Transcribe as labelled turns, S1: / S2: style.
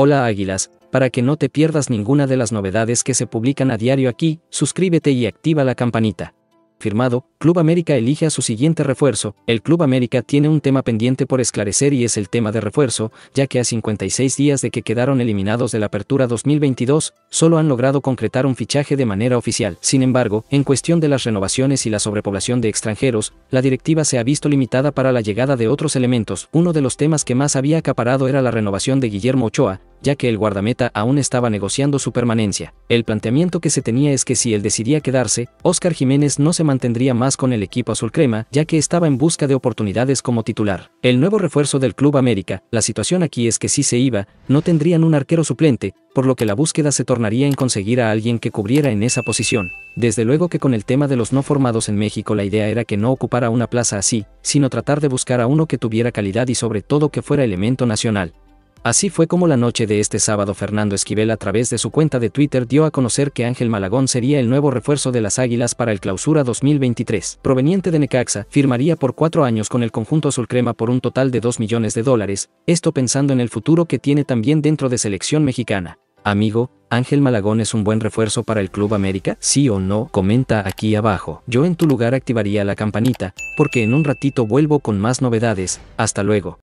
S1: Hola Águilas, para que no te pierdas ninguna de las novedades que se publican a diario aquí, suscríbete y activa la campanita. Firmado, Club América elige a su siguiente refuerzo. El Club América tiene un tema pendiente por esclarecer y es el tema de refuerzo, ya que a 56 días de que quedaron eliminados de la Apertura 2022, solo han logrado concretar un fichaje de manera oficial. Sin embargo, en cuestión de las renovaciones y la sobrepoblación de extranjeros, la directiva se ha visto limitada para la llegada de otros elementos. Uno de los temas que más había acaparado era la renovación de Guillermo Ochoa, ya que el guardameta aún estaba negociando su permanencia. El planteamiento que se tenía es que si él decidía quedarse, Óscar Jiménez no se mantendría más con el equipo azul crema, ya que estaba en busca de oportunidades como titular. El nuevo refuerzo del Club América, la situación aquí es que si se iba, no tendrían un arquero suplente, por lo que la búsqueda se tornaría en conseguir a alguien que cubriera en esa posición. Desde luego que con el tema de los no formados en México la idea era que no ocupara una plaza así, sino tratar de buscar a uno que tuviera calidad y sobre todo que fuera elemento nacional. Así fue como la noche de este sábado Fernando Esquivel a través de su cuenta de Twitter dio a conocer que Ángel Malagón sería el nuevo refuerzo de las Águilas para el Clausura 2023. Proveniente de Necaxa, firmaría por cuatro años con el conjunto azulcrema por un total de 2 millones de dólares, esto pensando en el futuro que tiene también dentro de selección mexicana. Amigo, ¿Ángel Malagón es un buen refuerzo para el Club América? Sí o no, comenta aquí abajo. Yo en tu lugar activaría la campanita, porque en un ratito vuelvo con más novedades. Hasta luego.